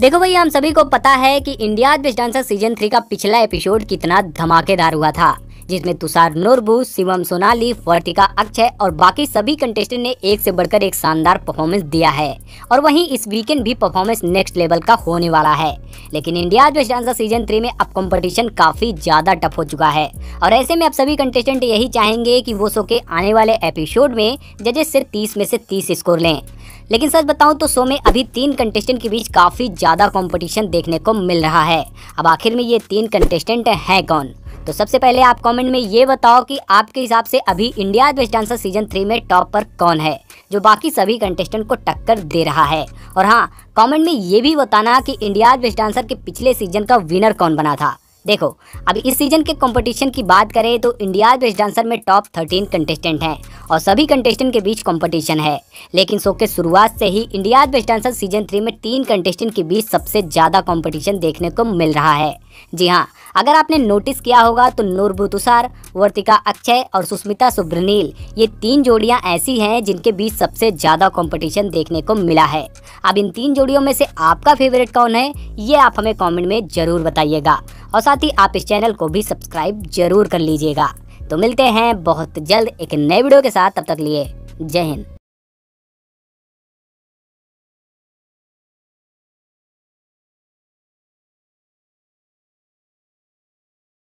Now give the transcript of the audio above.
देखो भाई हम सभी को पता है कि India best dancer season three का पिछला एपिसोड कितना धमाकेदार हुआ था जिसमें तुषार नोरबू शिवम सोनाली वर्टिका अक्षय और बाकी सभी कंटेस्टेंट ने एक से बढ़कर एक शानदार परफॉर्मेंस दिया है और वहीं इस वीकेंड भी परफॉर्मेंस नेक्स्ट लेवल का होने वाला है लेकिन India best dancer season three में अब कंपटीशन काफी ज्यादा टफ हो चुका है और ऐसे में अब सभी कंटेस्टेंट यही चाहेंगे की वो सो के आने वाले एपिसोड में जजेस से तीस में से तीस स्कोर लें लेकिन सच बताऊं तो शो में अभी तीन कंटेस्टेंट के बीच काफ़ी ज़्यादा कंपटीशन देखने को मिल रहा है अब आखिर में ये तीन कंटेस्टेंट हैं कौन तो सबसे पहले आप कमेंट में ये बताओ कि आपके हिसाब से अभी India best dancer season three में टॉप पर कौन है जो बाकी सभी कंटेस्टेंट को टक्कर दे रहा है और हाँ कमेंट में ये भी बताना कि इंडिया बेस्ट डांसर के पिछले सीजन का विनर कौन बना था देखो अब इस सीजन के कंपटीशन की बात करें तो इंडिया बेस्ट डांसर में टॉप थर्टीन कंटेस्टेंट हैं और सभी कंटेस्टेंट के बीच कंपटीशन है लेकिन शो के शुरुआत से ही India best dancer season three में तीन कंटेस्टेंट के बीच सबसे ज़्यादा कंपटीशन देखने को मिल रहा है जी हाँ अगर आपने नोटिस किया होगा तो नूरभु तुषार वर्तिका अक्षय और सुस्मिता सुब्रनील ये तीन जोड़ियाँ ऐसी हैं जिनके बीच सबसे ज़्यादा कंपटीशन देखने को मिला है अब इन तीन जोड़ियों में से आपका फेवरेट कौन है ये आप हमें कमेंट में ज़रूर बताइएगा और साथ ही आप इस चैनल को भी सब्सक्राइब जरूर कर लीजिएगा तो मिलते हैं बहुत जल्द एक नए वीडियो के साथ तब तक लिए जय हिंद